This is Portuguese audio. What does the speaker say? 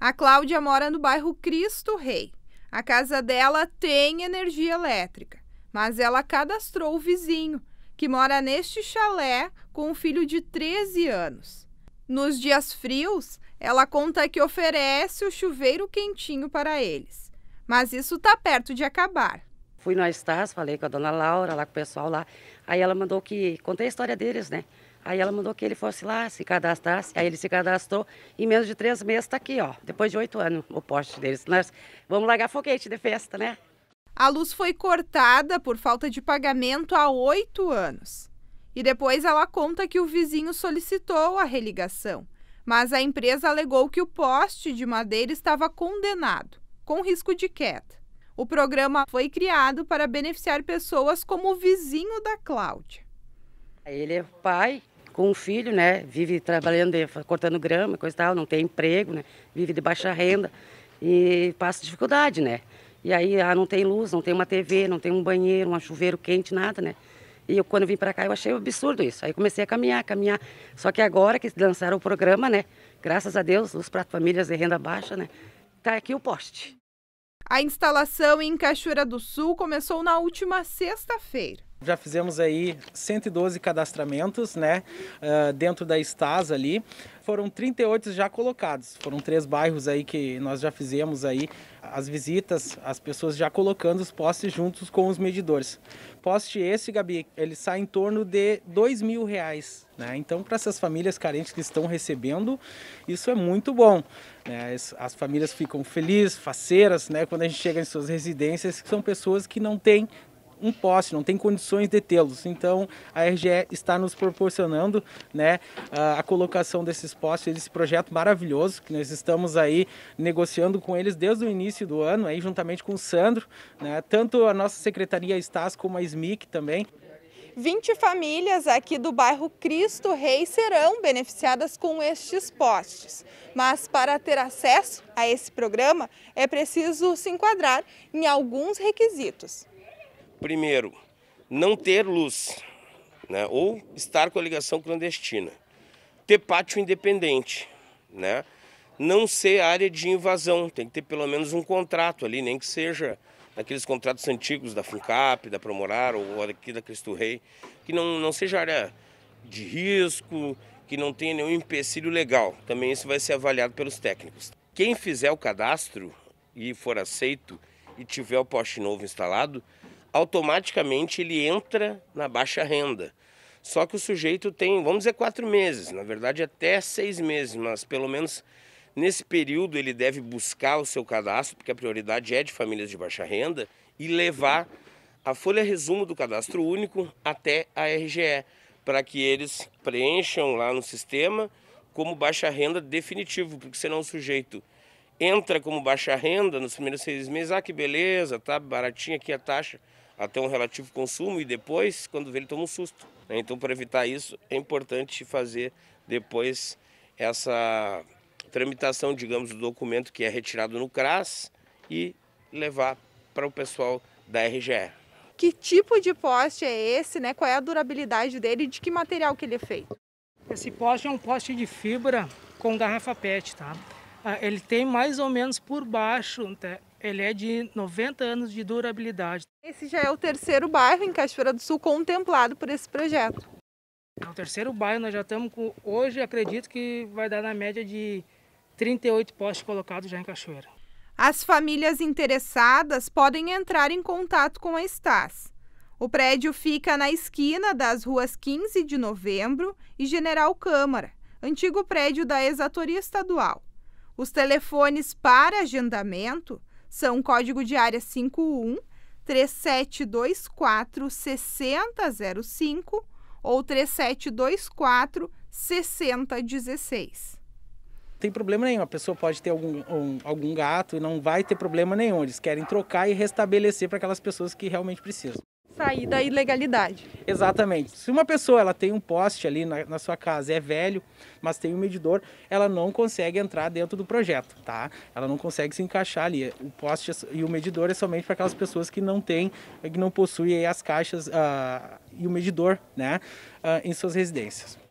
A Cláudia mora no bairro Cristo Rei. A casa dela tem energia elétrica, mas ela cadastrou o vizinho, que mora neste chalé com um filho de 13 anos. Nos dias frios, ela conta que oferece o chuveiro quentinho para eles. Mas isso está perto de acabar. Fui na Estás, falei com a dona Laura, lá com o pessoal lá. Aí ela mandou que. Contei a história deles, né? Aí ela mandou que ele fosse lá, se cadastrasse, aí ele se cadastrou, em menos de três meses está aqui, ó, depois de oito anos, o poste deles. Nós vamos largar foguete de festa, né? A luz foi cortada por falta de pagamento há oito anos. E depois ela conta que o vizinho solicitou a religação, mas a empresa alegou que o poste de madeira estava condenado, com risco de queda. O programa foi criado para beneficiar pessoas como o vizinho da Cláudia. Ele é pai, com um filho, né? Vive trabalhando, cortando grama, coisa e tal, não tem emprego, né? Vive de baixa renda e passa dificuldade, né? E aí ah, não tem luz, não tem uma TV, não tem um banheiro, um chuveiro quente, nada, né? E eu, quando vim para cá, eu achei absurdo isso. Aí comecei a caminhar, caminhar. Só que agora que lançaram o programa, né? Graças a Deus, os para famílias de renda baixa, né? Tá aqui o poste. A instalação em Cachoeira do Sul começou na última sexta-feira. Já fizemos aí 112 cadastramentos, né, eh, dentro da Estasa ali. Foram 38 já colocados. Foram três bairros aí que nós já fizemos aí as visitas, as pessoas já colocando os postes juntos com os medidores. Poste esse, Gabi, ele sai em torno de dois mil reais, né? Então, para essas famílias carentes que estão recebendo, isso é muito bom. Né? As famílias ficam felizes, faceiras, né? Quando a gente chega em suas residências, que são pessoas que não têm um poste, não tem condições de tê-los. Então a RGE está nos proporcionando né, a colocação desses postes, desse projeto maravilhoso que nós estamos aí negociando com eles desde o início do ano, aí juntamente com o Sandro, né, tanto a nossa secretaria Estás como a SMIC também. 20 famílias aqui do bairro Cristo Rei serão beneficiadas com estes postes. Mas para ter acesso a esse programa, é preciso se enquadrar em alguns requisitos. Primeiro, não ter luz, né? ou estar com a ligação clandestina. Ter pátio independente, né? não ser área de invasão, tem que ter pelo menos um contrato ali, nem que seja aqueles contratos antigos da FUNCAP, da Promorar ou aqui da Cristo Rei, que não, não seja área de risco, que não tenha nenhum empecilho legal. Também isso vai ser avaliado pelos técnicos. Quem fizer o cadastro e for aceito e tiver o poste novo instalado, automaticamente ele entra na baixa renda. Só que o sujeito tem, vamos dizer, quatro meses, na verdade até seis meses, mas pelo menos nesse período ele deve buscar o seu cadastro, porque a prioridade é de famílias de baixa renda, e levar a folha resumo do cadastro único até a RGE, para que eles preencham lá no sistema como baixa renda definitivo, porque senão o sujeito entra como baixa renda nos primeiros seis meses, ah, que beleza, tá baratinha aqui a taxa até um relativo consumo e depois, quando vê, ele toma um susto. Né? Então, para evitar isso, é importante fazer depois essa tramitação, digamos, do documento que é retirado no CRAS e levar para o pessoal da RGE. Que tipo de poste é esse, né? Qual é a durabilidade dele e de que material que ele é feito? Esse poste é um poste de fibra com garrafa PET, tá? Ah, ele tem mais ou menos por baixo, ele é de 90 anos de durabilidade. Esse já é o terceiro bairro em Cachoeira do Sul contemplado por esse projeto. É o terceiro bairro, nós já estamos com. Hoje acredito que vai dar na média de 38 postes colocados já em Cachoeira. As famílias interessadas podem entrar em contato com a Estás. O prédio fica na esquina das ruas 15 de Novembro e General Câmara, antigo prédio da Exatoria Estadual. Os telefones para agendamento são código de área 51 3724 6005 ou 3724 6016. Tem problema nenhum, a pessoa pode ter algum, um, algum gato e não vai ter problema nenhum. Eles querem trocar e restabelecer para aquelas pessoas que realmente precisam sair da ilegalidade. Exatamente. Se uma pessoa ela tem um poste ali na, na, sua casa, é velho, mas tem um medidor, ela não consegue entrar dentro do projeto, tá? Ela não consegue se encaixar ali. O poste é e o medidor é somente para aquelas pessoas que não têm, que não possuem as caixas uh, e o medidor, né, uh, em suas residências.